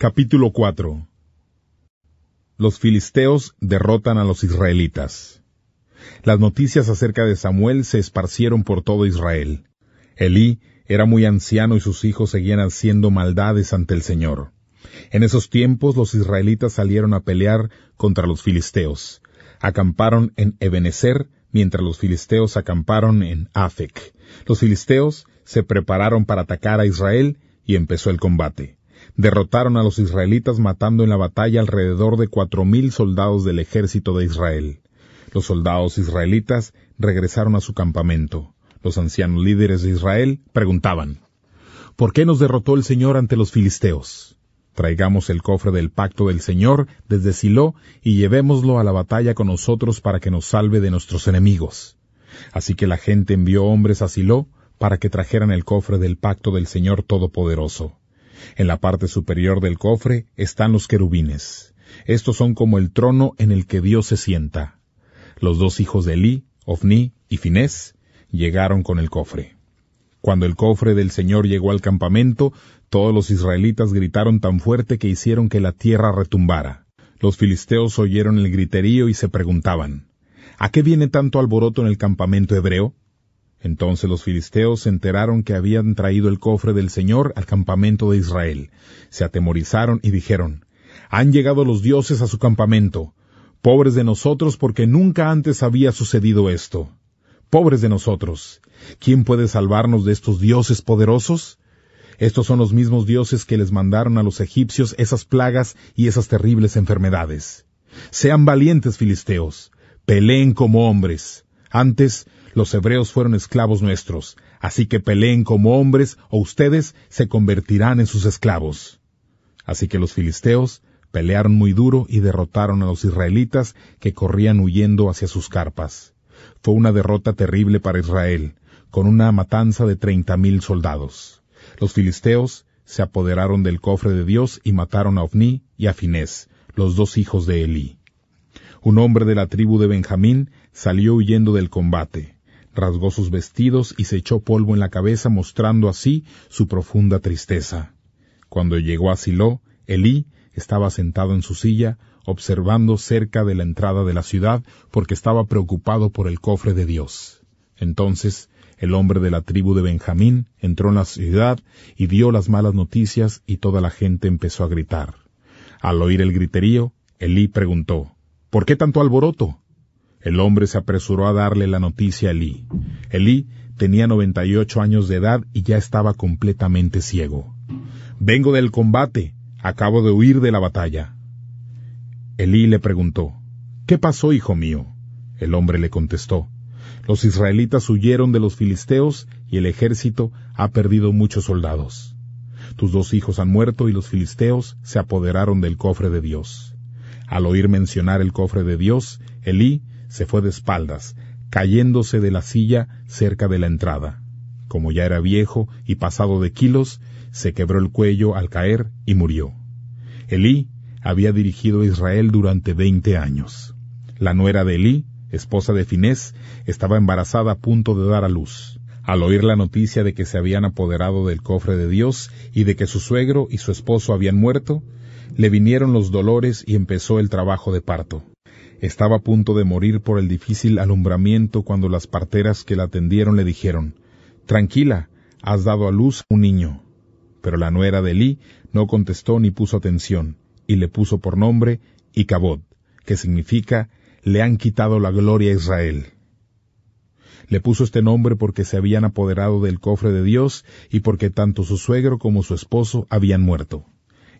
Capítulo 4 Los filisteos derrotan a los israelitas. Las noticias acerca de Samuel se esparcieron por todo Israel. Elí era muy anciano y sus hijos seguían haciendo maldades ante el Señor. En esos tiempos los israelitas salieron a pelear contra los filisteos. Acamparon en Ebenezer, mientras los filisteos acamparon en Afec. Los filisteos se prepararon para atacar a Israel y empezó el combate derrotaron a los israelitas matando en la batalla alrededor de cuatro mil soldados del ejército de Israel. Los soldados israelitas regresaron a su campamento. Los ancianos líderes de Israel preguntaban, ¿Por qué nos derrotó el Señor ante los filisteos? Traigamos el cofre del pacto del Señor desde Siló y llevémoslo a la batalla con nosotros para que nos salve de nuestros enemigos. Así que la gente envió hombres a Silo para que trajeran el cofre del pacto del Señor Todopoderoso. En la parte superior del cofre están los querubines. Estos son como el trono en el que Dios se sienta. Los dos hijos de Elí, Ofni y Finés, llegaron con el cofre. Cuando el cofre del Señor llegó al campamento, todos los israelitas gritaron tan fuerte que hicieron que la tierra retumbara. Los filisteos oyeron el griterío y se preguntaban, ¿A qué viene tanto alboroto en el campamento hebreo? Entonces los filisteos se enteraron que habían traído el cofre del Señor al campamento de Israel. Se atemorizaron y dijeron, Han llegado los dioses a su campamento. Pobres de nosotros porque nunca antes había sucedido esto. Pobres de nosotros. ¿Quién puede salvarnos de estos dioses poderosos? Estos son los mismos dioses que les mandaron a los egipcios esas plagas y esas terribles enfermedades. Sean valientes, filisteos. Peleen como hombres. Antes, los hebreos fueron esclavos nuestros, así que peleen como hombres o ustedes se convertirán en sus esclavos. Así que los filisteos pelearon muy duro y derrotaron a los israelitas que corrían huyendo hacia sus carpas. Fue una derrota terrible para Israel, con una matanza de treinta mil soldados. Los filisteos se apoderaron del cofre de Dios y mataron a Ofni y a Finés, los dos hijos de Elí. Un hombre de la tribu de Benjamín salió huyendo del combate rasgó sus vestidos y se echó polvo en la cabeza mostrando así su profunda tristeza. Cuando llegó a Silo, Elí estaba sentado en su silla, observando cerca de la entrada de la ciudad, porque estaba preocupado por el cofre de Dios. Entonces, el hombre de la tribu de Benjamín entró en la ciudad y dio las malas noticias y toda la gente empezó a gritar. Al oír el griterío, Elí preguntó, ¿Por qué tanto alboroto? El hombre se apresuró a darle la noticia a Elí. Elí tenía 98 años de edad y ya estaba completamente ciego. Vengo del combate, acabo de huir de la batalla. Elí le preguntó, ¿Qué pasó, hijo mío? El hombre le contestó, Los israelitas huyeron de los filisteos y el ejército ha perdido muchos soldados. Tus dos hijos han muerto y los filisteos se apoderaron del cofre de Dios. Al oír mencionar el cofre de Dios, Elí se fue de espaldas, cayéndose de la silla cerca de la entrada. Como ya era viejo y pasado de kilos, se quebró el cuello al caer y murió. Elí había dirigido a Israel durante veinte años. La nuera de Elí, esposa de Finés, estaba embarazada a punto de dar a luz. Al oír la noticia de que se habían apoderado del cofre de Dios y de que su suegro y su esposo habían muerto, le vinieron los dolores y empezó el trabajo de parto. Estaba a punto de morir por el difícil alumbramiento cuando las parteras que la atendieron le dijeron Tranquila, has dado a luz un niño. Pero la nuera de Lee no contestó ni puso atención, y le puso por nombre Icabod, que significa le han quitado la gloria a Israel. Le puso este nombre porque se habían apoderado del cofre de Dios y porque tanto su suegro como su esposo habían muerto.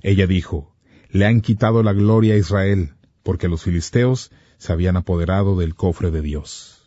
Ella dijo, Le han quitado la gloria a Israel, porque los filisteos se habían apoderado del cofre de Dios.